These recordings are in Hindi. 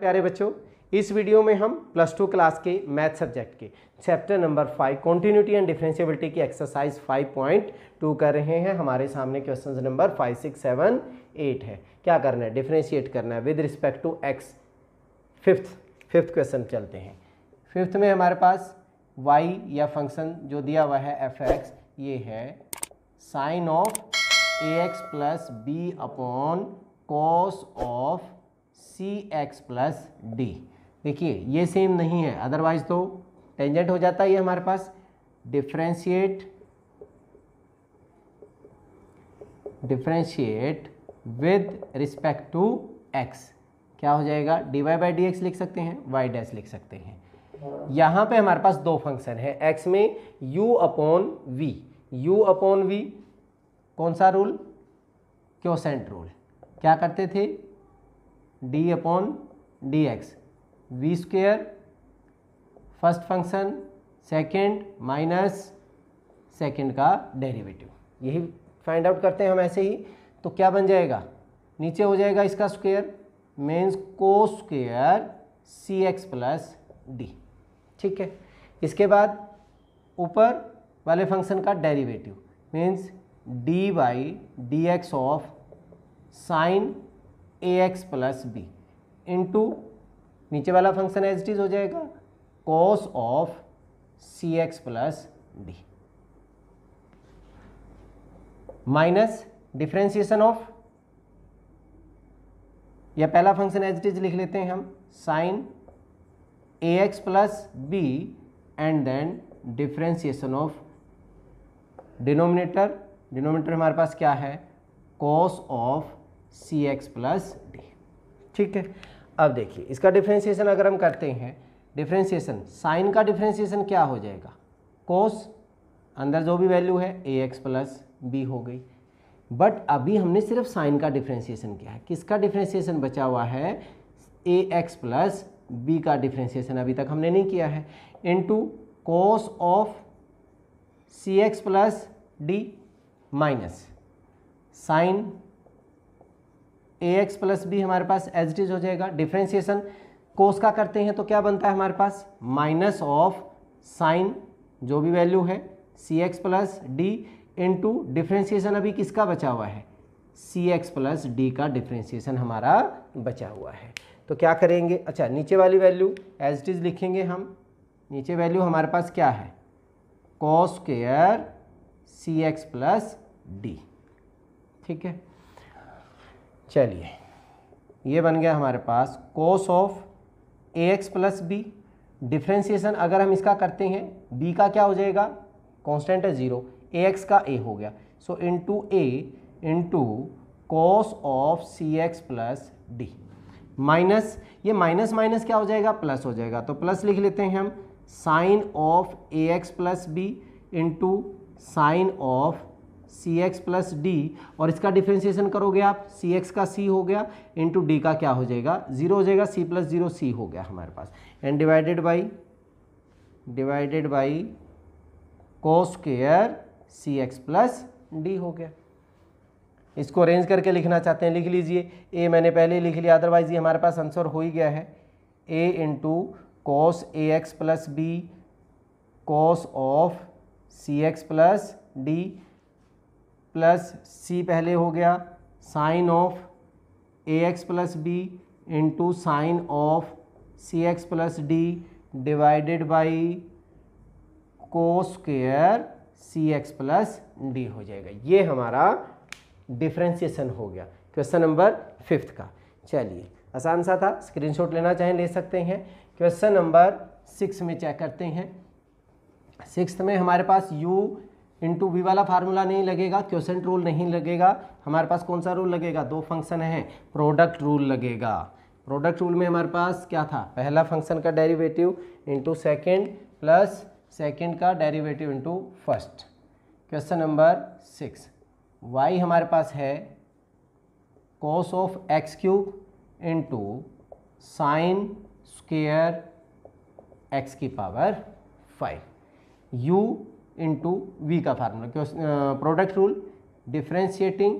प्यारे बच्चों इस वीडियो में हम प्लस टू क्लास के मैथ सब्जेक्ट के chapter number five continuity and differentiability की एक्सरसाइज फाइव पॉइंट टू कर रहे हैं हमारे सामने question number five six seven eight है क्या करना है डिफ्रेंशिएट करना है with respect to x fifth fifth question चलते हैं फिफ्थ में हमारे पास वाई या फंक्शन जो दिया हुआ है एफ एक्स ये है sine of a x plus b upon cos of c x plus d देखिए ये सेम नहीं है अदरवाइज तो टेंजेंट हो जाता है ये हमारे पास differentiate differentiate with respect to x क्या हो जाएगा d y by d x लिख सकते हैं वाई डैस लिख सकते हैं यहाँ पे हमारे पास दो फंक्शन है एक्स में u upon v u upon v कौन सा रूल क्योसेंट रूल क्या करते थे d upon d x v square first function second minus second का डेरिवेटिव यही फाइंड आउट करते हैं हम ऐसे ही तो क्या बन जाएगा नीचे हो जाएगा इसका स्क्वेयर मेन्स को square c x plus d ठीक है इसके बाद ऊपर वाले फंक्शन का derivative means d by d x of sine a x plus b into नीचे वाला फंक्शन एच डीज हो जाएगा cos of c x plus d minus differentiation of या पहला फंक्शन एच डीज लिख लेते हैं हम sine a x plus b and then differentiation of denominator denominator हमारे पास क्या है cos of c x plus d ठीक है अब देखिए इसका डिफ्रेंसिएशन अगर हम करते हैं डिफ्रेंसिएशन साइन का डिफ्रेंसिएशन क्या हो जाएगा कोस अंदर जो भी वैल्यू है ए एक्स प्लस बी हो गई बट अभी हमने सिर्फ साइन का डिफ्रेंसिएशन किया है किसका डिफ्रेंसिएशन बचा हुआ है ए एक्स प्लस बी का डिफ्रेंसिएशन अभी तक हमने नहीं किया है into cos of c x plus d minus sine a x plus b हमारे पास एज इज हो जाएगा डिफ्रेंसिएशन कोस का करते हैं तो क्या बनता है हमारे पास माइनस ऑफ साइन जो भी वैल्यू है c x plus d into differentiation अभी किसका बचा हुआ है सी एक्स प्लस डी का डिफ्रेंसिएशन हमारा बचा हुआ है तो क्या करेंगे अच्छा नीचे वाली वैल्यू एज इज लिखेंगे हम नीचे वैल्यू हमारे पास क्या है cos square c x plus d ठीक है चलिए ये बन गया हमारे पास cos of a x plus b differentiation अगर हम इसका करते हैं बी का क्या हो जाएगा कॉन्स्टेंट है ज़ीरो ए एक्स का ए हो गया so into a into cos of c x plus d minus ये माइनस माइनस क्या हो जाएगा प्लस हो जाएगा तो प्लस लिख लेते हैं हम sine of a x plus b into sine of c x plus d और इसका डिफ्रेंशिएशन करोगे आप सी एक्स का सी हो गया इंटू डी का क्या हो जाएगा जीरो हो जाएगा सी प्लस जीरो सी हो गया हमारे पास and divided by divided by cos square c x plus d हो गया इसको अरेंज करके लिखना चाहते हैं लिख लीजिए ए मैंने पहले लिख लिया अदरवाइज ये हमारे पास आंसर हो ही गया है a into cos a x plus b cos of c x plus d plus c पहले हो गया sine of a x plus b into sine of c x plus d divided by cos square c x plus d हो जाएगा ये हमारा डिफ्रेंसिएशन हो गया क्वेश्चन नंबर फिफ्थ का चलिए आसान सा था स्क्रीनशॉट लेना चाहें ले सकते हैं क्वेश्चन नंबर सिक्स में चेक करते हैं सिक्स में हमारे पास यू इंटू वी वाला फार्मूला नहीं लगेगा क्वेश्चन रूल नहीं लगेगा हमारे पास कौन सा रूल लगेगा दो फंक्शन है प्रोडक्ट रूल लगेगा प्रोडक्ट रूल में हमारे पास क्या था पहला फंक्शन का derivative into second plus second का derivative into first question number six y हमारे पास है cos of x cube into sine square x की power five u into v का फार्मूला क्यों product rule differentiating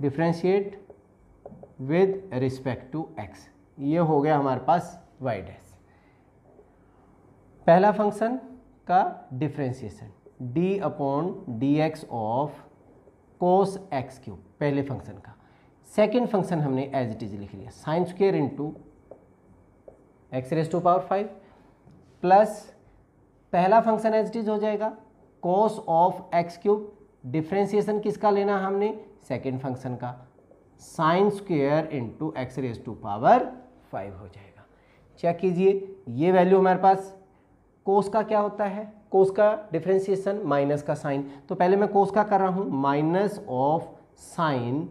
differentiate with respect to x ये हो गया हमारे पास वाई डैश पहला फंक्शन का differentiation D upon d x of cos x cube पहले फंक्शन का सेकेंड फंक्शन हमने एज इट इज लिख लिया sine square into x raise to power five plus पहला फंक्शन एज इट इज हो जाएगा cos of x cube differentiation किसका लेना हमने सेकेंड फंक्शन का sine square into x raise to power five हो जाएगा चेक कीजिए ये वैल्यू हमारे पास कोस का क्या होता है कोस का डिफ्रेंसिएशन माइनस का साइन तो पहले मैं कोस का कर रहा हूँ minus of sine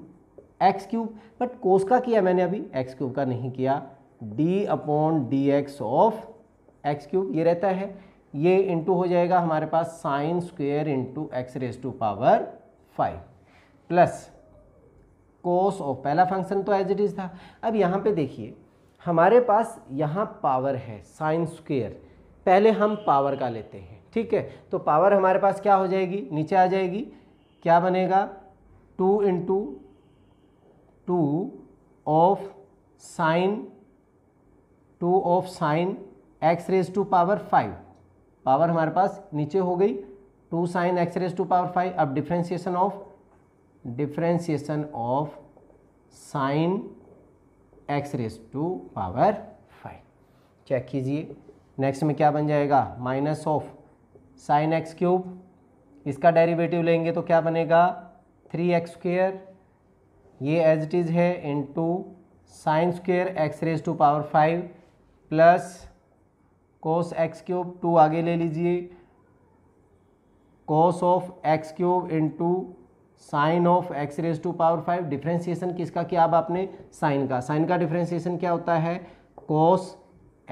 x cube but cos का किया मैंने अभी एक्स क्यूब का नहीं किया d upon d x of x cube ये रहता है ये इंटू हो जाएगा हमारे पास sine square into x raise to power five plus cos of पहला फंक्शन तो एज इट इज़ था अब यहाँ पे देखिए हमारे पास यहाँ पावर है साइन स्क्वेयर पहले हम पावर का लेते हैं ठीक है तो पावर हमारे पास क्या हो जाएगी नीचे आ जाएगी क्या बनेगा two into two of sine two of sine x raise to power five power हमारे पास नीचे हो गई two sine x raise to power five अब differentiation of differentiation of sine x raise to power five check कीजिए नेक्स्ट में क्या बन जाएगा minus of sine x cube इसका डेरिवेटिव लेंगे तो क्या बनेगा थ्री एक्स स्क्र ये एज इट इज़ है into sign square x raise to power five plus cos x cube two आगे ले लीजिए cos of x cube into sine of x raise to power five differentiation किसका किया अब आपने साइन का साइन का डिफ्रेंसिएशन क्या होता है cos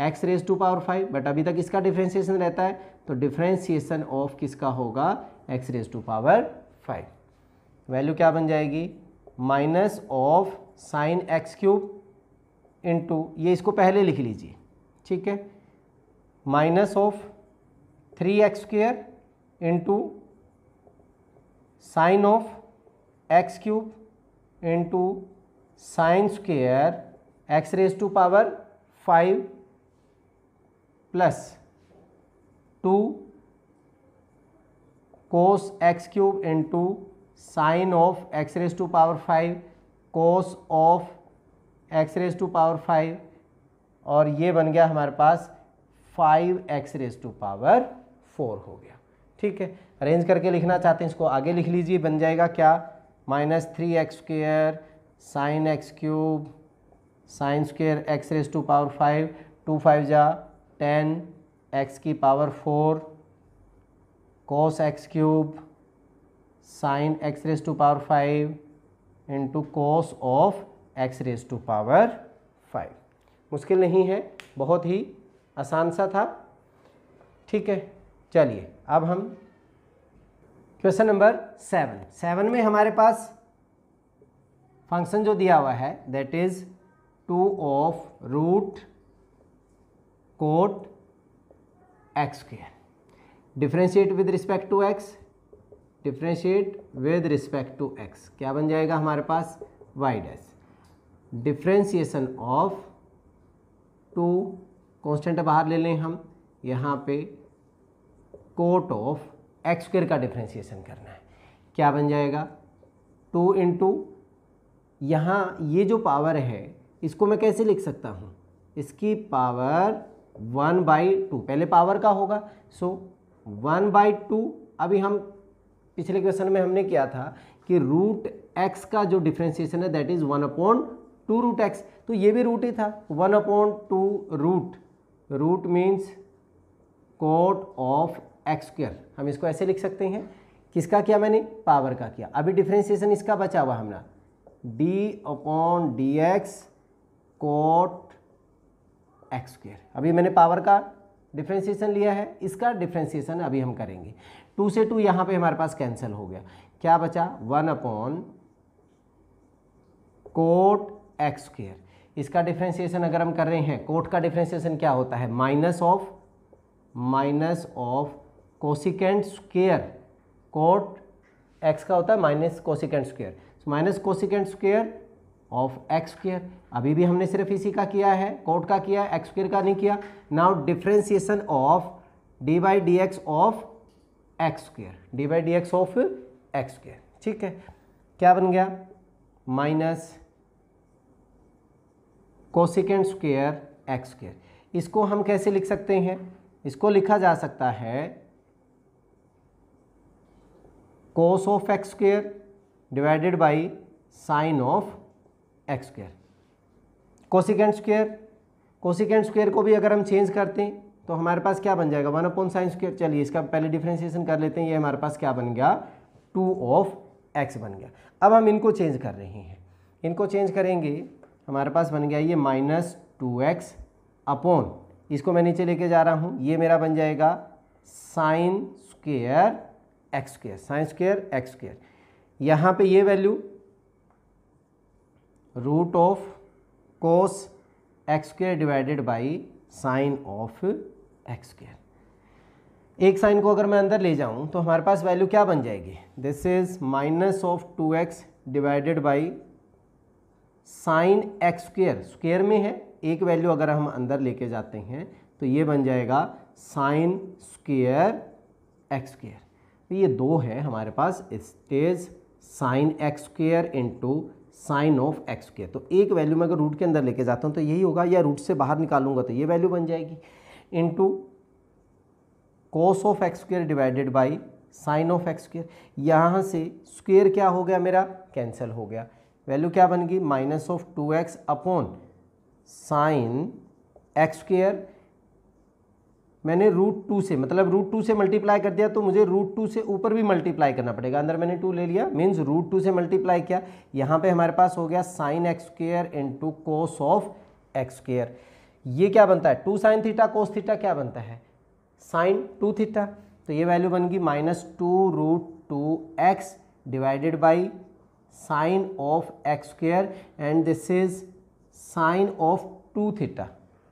x raise to power five but अभी तक इसका डिफ्रेंसिएशन रहता है तो डिफ्रेंसिएशन ऑफ किसका होगा x raise to power five value क्या बन जाएगी minus of sine x cube into ये इसको पहले लिख लीजिए ठीक है minus of three x square into sine of x cube into sine square x raise to power five plus two cos x cube into sine of x raise to power five cos of x raise to power five और ये बन गया हमारे पास five x raise to power four हो गया ठीक है अरेंज करके लिखना चाहते हैं इसको आगे लिख लीजिए बन जाएगा क्या minus three x square sine x cube sine square x raise to power five two five जा टेन एक्स की power four cos x cube sine x raise to power five into cos of x raise to power five मुश्किल नहीं है बहुत ही आसान सा था ठीक है चलिए अब हम क्वेश्चन नंबर सेवन सेवन में हमारे पास फंक्शन जो दिया हुआ है that is two of root cot x square differentiate with respect to x differentiate with respect to x क्या बन जाएगा हमारे पास y dash differentiation of two constant बाहर ले लें हम यहाँ पे कोट ऑफ एक्स स्क्र का डिफ्रेंशिएशन करना है क्या बन जाएगा टू इंटू यहाँ ये जो पावर है इसको मैं कैसे लिख सकता हूँ इसकी पावर वन बाई टू पहले पावर का होगा सो वन बाई टू अभी हम पिछले क्वेश्चन में हमने किया था कि रूट एक्स का जो डिफ्रेंसिएशन है that is one upon two root x तो ये भी रूट ही था one upon two root root means cot of x square हम इसको ऐसे लिख सकते हैं किसका किया मैंने पावर का किया अभी डिफ्रेंसिएशन इसका बचा हुआ हमारा d upon d x cot x square अभी मैंने पावर का डिफ्रेंसिएशन लिया है इसका डिफ्रेंसिएशन अभी हम करेंगे टू से टू यहाँ पे हमारे पास कैंसिल हो गया क्या बचा one upon cot x square इसका डिफ्रेंसिएशन अगर हम कर रहे हैं कोट का डिफ्रेंसिएशन क्या होता है minus of minus of cosecant square cot x का होता है minus cosecant square minus cosecant square of x square अभी भी हमने सिर्फ इसी का किया है कोट का किया एक्स स्क्र का नहीं किया now differentiation of d by d x of x square d by d x of x square ठीक है क्या बन गया minus cosecant square x square इसको हम कैसे लिख सकते हैं इसको लिखा जा सकता है cos of x square divided by sine of x square cosecant square cosecant square को भी अगर हम चेंज करते हैं तो हमारे पास क्या बन जाएगा वन अपॉन साइन स्क्वेयर चलिए इसका पहले डिफ्रेंसिएशन कर लेते हैं ये हमारे पास क्या बन गया टू ऑफ एक्स बन गया अब हम इनको चेंज कर रहे हैं इनको चेंज करेंगे हमारे पास बन गया ये माइनस टू एक्स अपोन इसको मैं नीचे लेके जा रहा हूँ ये मेरा बन जाएगा sine square x square sine square x square यहाँ पे ये value root of cos x square divided by sine of x square एक साइन को अगर मैं अंदर ले जाऊँ तो हमारे पास वैल्यू क्या बन जाएगी this is minus of two x divided by sine x square square में है एक वैल्यू अगर हम अंदर लेके जाते हैं तो ये बन जाएगा साइन स्क्वेयर एक्स स्क्वेयर तो ये दो है हमारे पास stage sine x square into sine of x square तो एक वैल्यू में अगर रूट के अंदर लेके जाता हूँ तो यही होगा या रूट से बाहर निकालूंगा तो ये वैल्यू बन जाएगी into cos of x square divided by sine of x square यहाँ से स्क्वेयर क्या हो गया मेरा कैंसिल हो गया वैल्यू क्या बन गई minus of two x upon sine x square मैंने रूट टू से मतलब रूट टू से मल्टीप्लाई कर दिया तो मुझे रूट टू से ऊपर भी मल्टीप्लाई करना पड़ेगा अंदर मैंने टू ले लिया मीन्स रूट टू से मल्टीप्लाई किया यहाँ पे हमारे पास हो गया sine x square into cos of x square ये क्या बनता है two sine theta cos theta क्या बनता है साइन टू थीटा तो ये वैल्यू बन गई minus two root two x divided by sine of x square and this is sine of two theta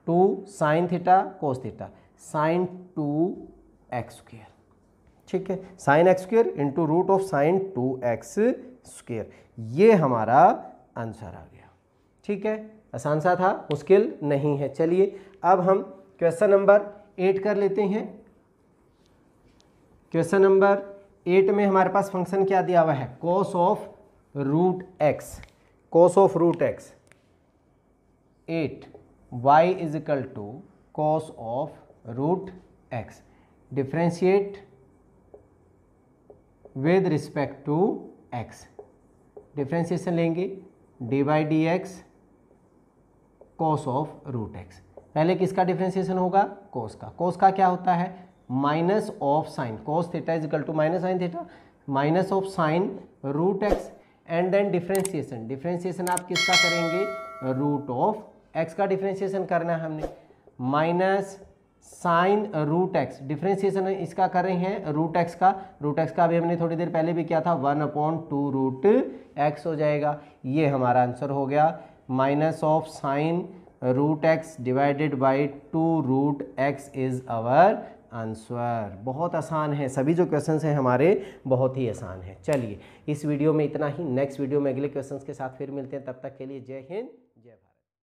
two sine theta cos theta sine two x square ठीक है sine x square into root of sine two x square ये हमारा आंसर आ गया ठीक है आसान सा था मुश्किल नहीं है चलिए अब हम क्वेश्चन नंबर एट कर लेते हैं क्वेश्चन नंबर एट में हमारे पास फंक्शन क्या दिया हुआ है cos of root x cos of root x at y is equal to cos of root x differentiate with respect to x differentiation लेंगे d by d x cos of root x पहले किसका डिफ्रेंशिएशन होगा कोस का कोस का क्या होता है minus of sine cos theta is equal to minus sine theta minus of sine root x and then differentiation differentiation आप किसका करेंगे रूट ऑफ एक्स का डिफ्रेंशिएशन करना है हमने minus sine root x differentiation इसका कर रहे हैं रूट एक्स का रूट एक्स का अभी हमने थोड़ी देर पहले भी किया था one upon two root x हो जाएगा ये हमारा आंसर हो गया minus of sine root x divided by two root x is our answer बहुत आसान है सभी जो क्वेश्चन हैं हमारे बहुत ही आसान है चलिए इस वीडियो में इतना ही नेक्स्ट वीडियो में अगले क्वेश्चन के साथ फिर मिलते हैं तब तक के लिए जय हिंद